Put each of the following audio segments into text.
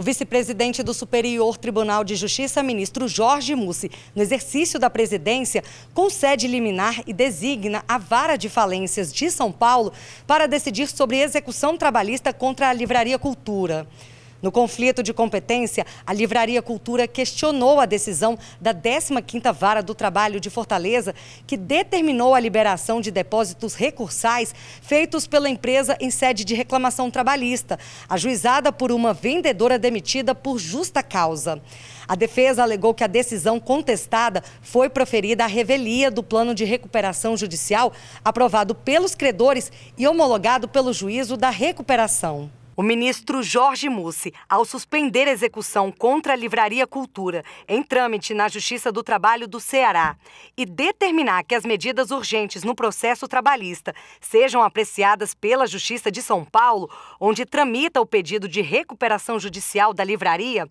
O vice-presidente do Superior Tribunal de Justiça, ministro Jorge Mussi, no exercício da presidência, concede liminar e designa a Vara de Falências de São Paulo para decidir sobre execução trabalhista contra a Livraria Cultura. No conflito de competência, a Livraria Cultura questionou a decisão da 15ª Vara do Trabalho de Fortaleza, que determinou a liberação de depósitos recursais feitos pela empresa em sede de reclamação trabalhista, ajuizada por uma vendedora demitida por justa causa. A defesa alegou que a decisão contestada foi proferida à revelia do plano de recuperação judicial aprovado pelos credores e homologado pelo juízo da recuperação. O ministro Jorge Mussi, ao suspender a execução contra a Livraria Cultura em trâmite na Justiça do Trabalho do Ceará e determinar que as medidas urgentes no processo trabalhista sejam apreciadas pela Justiça de São Paulo, onde tramita o pedido de recuperação judicial da livraria,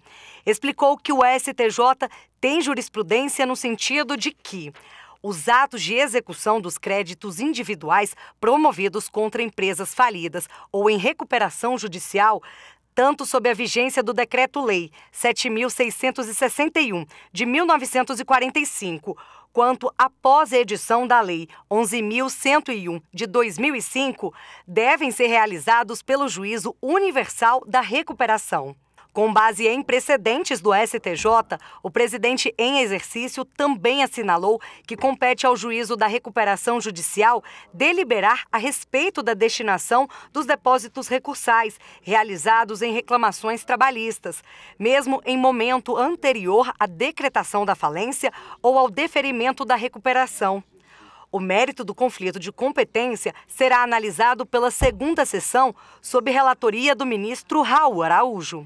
explicou que o STJ tem jurisprudência no sentido de que os atos de execução dos créditos individuais promovidos contra empresas falidas ou em recuperação judicial tanto sob a vigência do Decreto-Lei 7.661, de 1945, quanto após a edição da Lei 11.101, de 2005, devem ser realizados pelo Juízo Universal da Recuperação. Com base em precedentes do STJ, o presidente em exercício também assinalou que compete ao juízo da recuperação judicial deliberar a respeito da destinação dos depósitos recursais realizados em reclamações trabalhistas, mesmo em momento anterior à decretação da falência ou ao deferimento da recuperação. O mérito do conflito de competência será analisado pela segunda sessão, sob relatoria do ministro Raul Araújo.